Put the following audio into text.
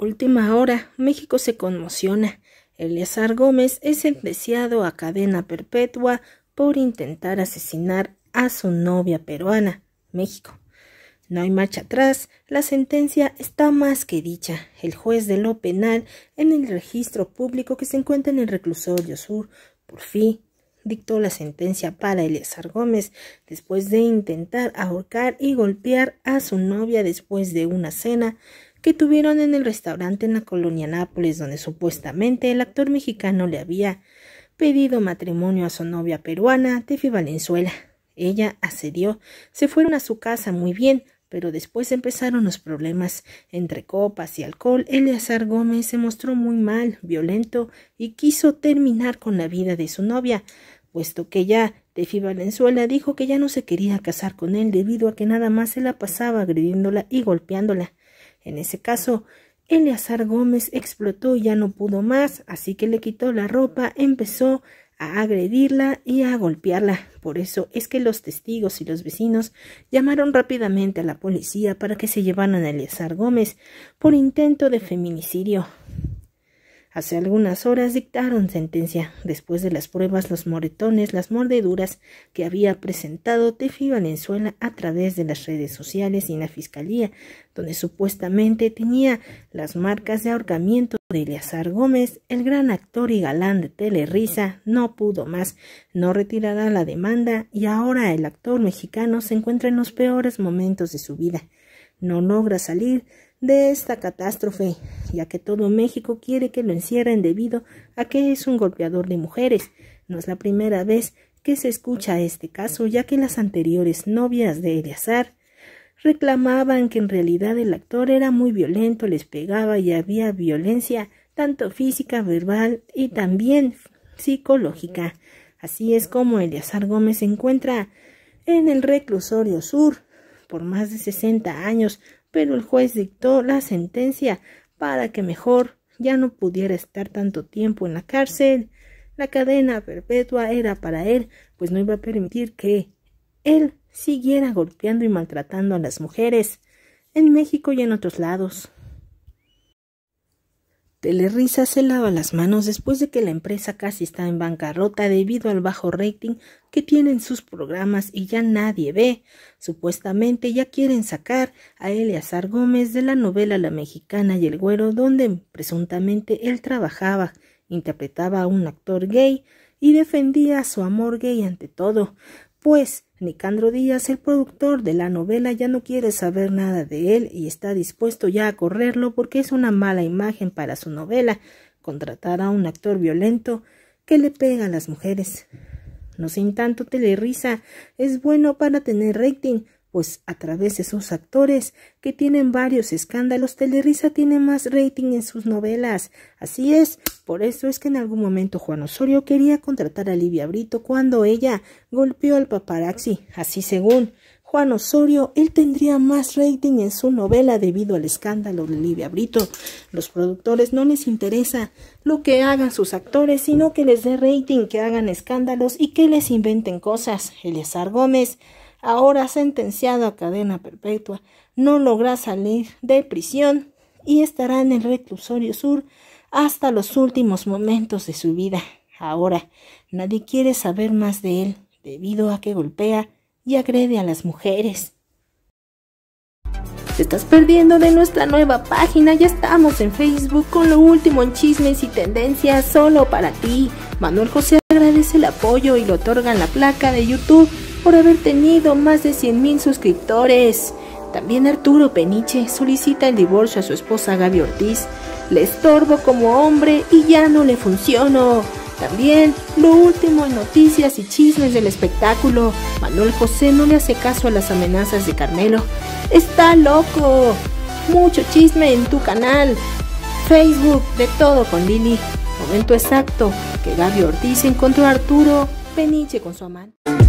Última hora, México se conmociona. Eleazar Gómez es sentenciado a cadena perpetua por intentar asesinar a su novia peruana, México. No hay marcha atrás, la sentencia está más que dicha. El juez de lo penal en el registro público que se encuentra en el reclusorio sur, por fin, dictó la sentencia para Eleazar Gómez después de intentar ahorcar y golpear a su novia después de una cena que tuvieron en el restaurante en la colonia Nápoles donde supuestamente el actor mexicano le había pedido matrimonio a su novia peruana, Tefi Valenzuela. Ella accedió, se fueron a su casa muy bien, pero después empezaron los problemas. Entre copas y alcohol, Eleazar Gómez se mostró muy mal, violento, y quiso terminar con la vida de su novia, puesto que ya Tefi Valenzuela dijo que ya no se quería casar con él debido a que nada más se la pasaba agrediéndola y golpeándola. En ese caso, Eleazar Gómez explotó y ya no pudo más, así que le quitó la ropa, empezó a agredirla y a golpearla. Por eso es que los testigos y los vecinos llamaron rápidamente a la policía para que se llevaran a Eleazar Gómez por intento de feminicidio. Hace algunas horas dictaron sentencia. Después de las pruebas, los moretones, las mordeduras que había presentado Tefi Valenzuela a través de las redes sociales y en la fiscalía, donde supuestamente tenía las marcas de ahorcamiento de Eleazar Gómez, el gran actor y galán de Telerisa, no pudo más, no retirará la demanda y ahora el actor mexicano se encuentra en los peores momentos de su vida. No logra salir de esta catástrofe, ya que todo México quiere que lo encierren debido a que es un golpeador de mujeres. No es la primera vez que se escucha este caso, ya que las anteriores novias de Eleazar reclamaban que en realidad el actor era muy violento, les pegaba y había violencia tanto física, verbal y también psicológica. Así es como Eleazar Gómez se encuentra en el reclusorio sur por más de 60 años pero el juez dictó la sentencia para que mejor ya no pudiera estar tanto tiempo en la cárcel. La cadena perpetua era para él, pues no iba a permitir que él siguiera golpeando y maltratando a las mujeres en México y en otros lados. Telerisa se lava las manos después de que la empresa casi está en bancarrota debido al bajo rating que tienen sus programas y ya nadie ve. Supuestamente ya quieren sacar a Eleazar Gómez de la novela La Mexicana y el Güero, donde presuntamente él trabajaba, interpretaba a un actor gay y defendía a su amor gay ante todo, pues Nicandro Díaz, el productor de la novela, ya no quiere saber nada de él y está dispuesto ya a correrlo porque es una mala imagen para su novela contratar a un actor violento que le pega a las mujeres. No sin tanto, tele-risa, es bueno para tener rating, pues a través de sus actores, que tienen varios escándalos, Telerisa tiene más rating en sus novelas. Así es, por eso es que en algún momento Juan Osorio quería contratar a Livia Brito cuando ella golpeó al paparazzi, así según. Juan Osorio, él tendría más rating en su novela debido al escándalo de Livia Brito. Los productores no les interesa lo que hagan sus actores, sino que les dé rating, que hagan escándalos y que les inventen cosas. Eleazar Gómez ahora sentenciado a cadena perpetua, no logrará salir de prisión y estará en el reclusorio sur hasta los últimos momentos de su vida. Ahora, nadie quiere saber más de él, debido a que golpea y agrede a las mujeres. Te estás perdiendo de nuestra nueva página, ya estamos en Facebook con lo último en chismes y tendencias solo para ti. Manuel José agradece el apoyo y le otorgan la placa de YouTube por haber tenido más de 100.000 suscriptores. También Arturo Peniche solicita el divorcio a su esposa Gaby Ortiz. Le estorbo como hombre y ya no le funciono. También lo último en noticias y chismes del espectáculo. Manuel José no le hace caso a las amenazas de Carmelo. Está loco. Mucho chisme en tu canal. Facebook, de todo con Lili. Momento exacto que Gaby Ortiz encontró a Arturo Peniche con su amante.